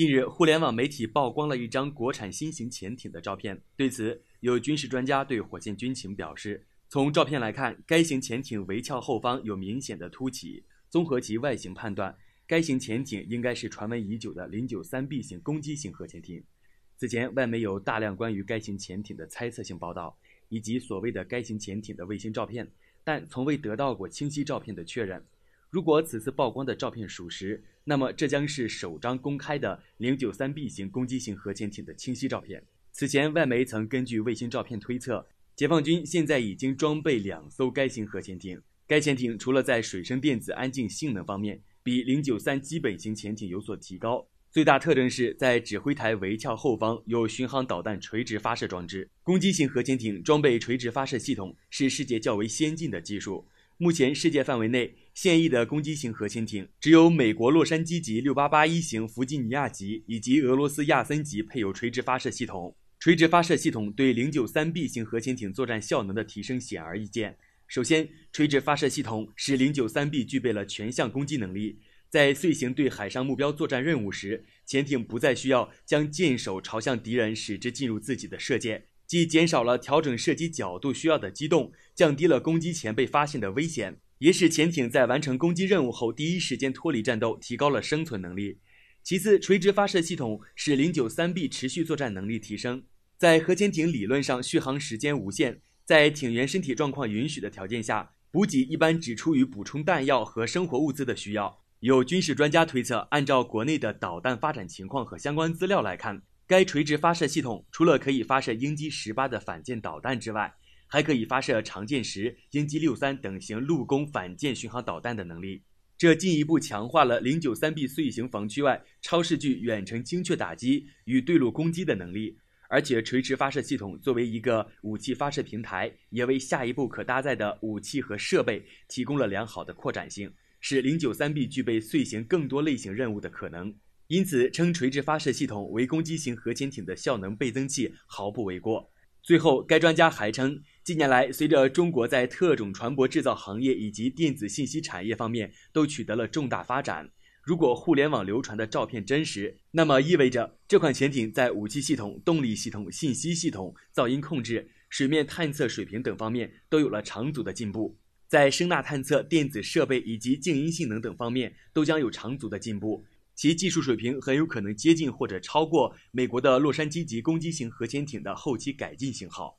近日，互联网媒体曝光了一张国产新型潜艇的照片。对此，有军事专家对《火箭军情》表示，从照片来看，该型潜艇围壳后方有明显的凸起，综合其外形判断，该型潜艇应该是传闻已久的零九三 B 型攻击型核潜艇。此前，外媒有大量关于该型潜艇的猜测性报道，以及所谓的该型潜艇的卫星照片，但从未得到过清晰照片的确认。如果此次曝光的照片属实，那么这将是首张公开的零九三 B 型攻击型核潜艇的清晰照片。此前，外媒曾根据卫星照片推测，解放军现在已经装备两艘该型核潜艇。该潜艇除了在水声电子安静性能方面比零九三基本型潜艇有所提高，最大特征是在指挥台围壳后方有巡航导弹垂直发射装置。攻击型核潜艇装备垂直发射系统是世界较为先进的技术。目前世界范围内现役的攻击型核潜艇，只有美国洛杉矶级、六八八一型、弗吉尼亚级以及俄罗斯亚森级配有垂直发射系统。垂直发射系统对零九三 B 型核潜艇作战效能的提升显而易见。首先，垂直发射系统使零九三 B 具备了全向攻击能力，在遂行对海上目标作战任务时，潜艇不再需要将舰首朝向敌人，使之进入自己的射界，既减少了调整射击角度需要的机动，降低了攻击前被发现的危险，也使潜艇在完成攻击任务后第一时间脱离战斗，提高了生存能力。其次，垂直发射系统使零九三 B 持续作战能力提升。在核潜艇理论上续航时间无限，在艇员身体状况允许的条件下，补给一般只出于补充弹药和生活物资的需要。有军事专家推测，按照国内的导弹发展情况和相关资料来看。该垂直发射系统除了可以发射鹰击十八的反舰导弹之外，还可以发射长剑十、鹰击六三等型陆攻反舰巡航导弹的能力。这进一步强化了零九三 B 遂行防区外超视距远程精确打击与对陆攻击的能力。而且，垂直发射系统作为一个武器发射平台，也为下一步可搭载的武器和设备提供了良好的扩展性，使零九三 B 具备遂行更多类型任务的可能。因此，称垂直发射系统为攻击型核潜艇的效能倍增器毫不为过。最后，该专家还称，近年来随着中国在特种船舶制造行业以及电子信息产业方面都取得了重大发展，如果互联网流传的照片真实，那么意味着这款潜艇在武器系统、动力系统、信息系统、噪音控制、水面探测水平等方面都有了长足的进步，在声纳探测、电子设备以及静音性能等方面都将有长足的进步。其技术水平很有可能接近或者超过美国的洛杉矶级攻击型核潜艇的后期改进型号。